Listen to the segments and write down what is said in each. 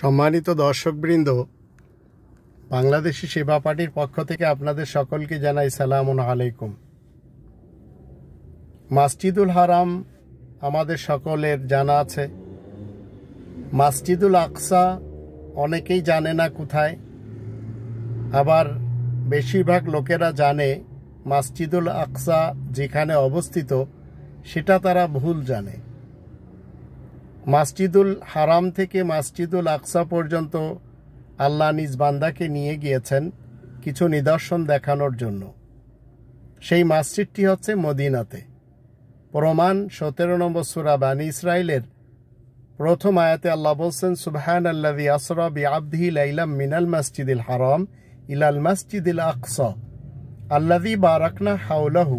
সম্মানিত দর্শকবৃন্দ বাংলাদেশি সেবা পার্টির পক্ষ থেকে আপনাদের সকলকে জানাই সালাম আলাইকুম মাসজিদুল হারাম আমাদের সকলের জানা আছে মাসজিদুল আকসা অনেকেই জানে না কোথায় আবার বেশিরভাগ লোকেরা জানে মাসজিদুল আকসা যেখানে অবস্থিত সেটা তারা ভুল জানে মাসজিদুল হারাম থেকে মাসজিদুল আকসা পর্যন্ত আল্লাহ নিজ বান্দাকে নিয়ে গিয়েছেন কিছু নিদর্শন দেখানোর জন্য সেই মাসজিদটি হচ্ছে মদিনাতে প্রমাণ সতেরো নম্বর সুরা বানি ইসরায়েলের প্রথম আয়াতে আল্লাহ বলছেন সুবহান আল্লাহ আসরা বি আবদিহি লাইলাম মিনাল মাসজিদুল হারাম ইলাল মাসজিদুল আকসা আল্লাহি বারাকনা হাউলাহু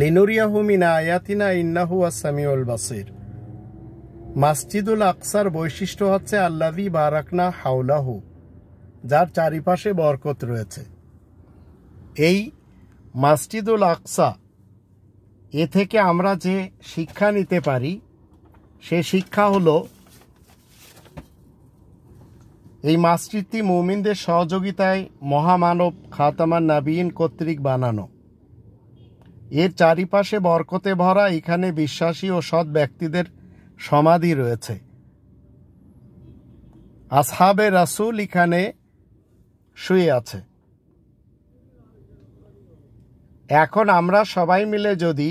লিনুরিয়াহু মিনা আয়াতিনা ইন্নাহু আসামিউল বাসির মাসজিদুল আকসার বৈশিষ্ট্য হচ্ছে আল্লাদি বারাকনা হাওলাহু যার চারিপাশে বরকত রয়েছে এই মাসজিদুল আকসা এ থেকে আমরা যে শিক্ষা নিতে পারি সে শিক্ষা হল এই মাসজিদটি মুমিনদের সহযোগিতায় মহামানব খাতামান নাবিন কর্তৃক বানানো এর চারিপাশে বরকতে ভরা এখানে বিশ্বাসী ও সৎ ব্যক্তিদের সমাধি রয়েছে আসহাবে রাসুল এখানে শুয়ে আছে এখন আমরা সবাই মিলে যদি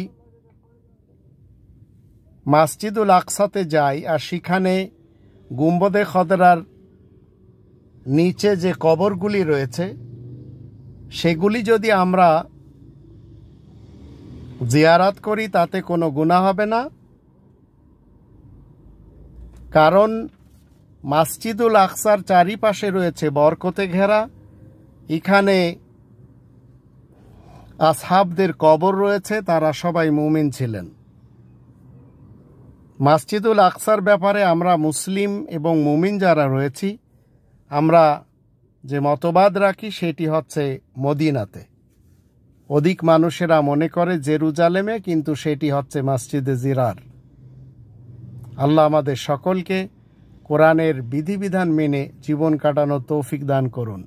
মাসজিদুল আকসাতে যাই আর সেখানে গুম্বদে খদরার নিচে যে কবরগুলি রয়েছে সেগুলি যদি আমরা জিয়ারাত করি তাতে কোনো গুণা হবে না কারণ মাসজিদুল আকসার চারিপাশে রয়েছে বরকতে ঘেরা এখানে আসহাবদের কবর রয়েছে তারা সবাই মুমিন ছিলেন মাসজিদুল আকসার ব্যাপারে আমরা মুসলিম এবং মুমিন যারা রয়েছি আমরা যে মতবাদ রাখি সেটি হচ্ছে মদিনাতে অধিক মানুষেরা মনে করে জেরুজালেমে কিন্তু সেটি হচ্ছে মাসজিদে জিরার আল্লাহ আমাদের সকলকে কোরআনের বিধিবিধান মেনে জীবন কাটানো তৌফিক দান করুন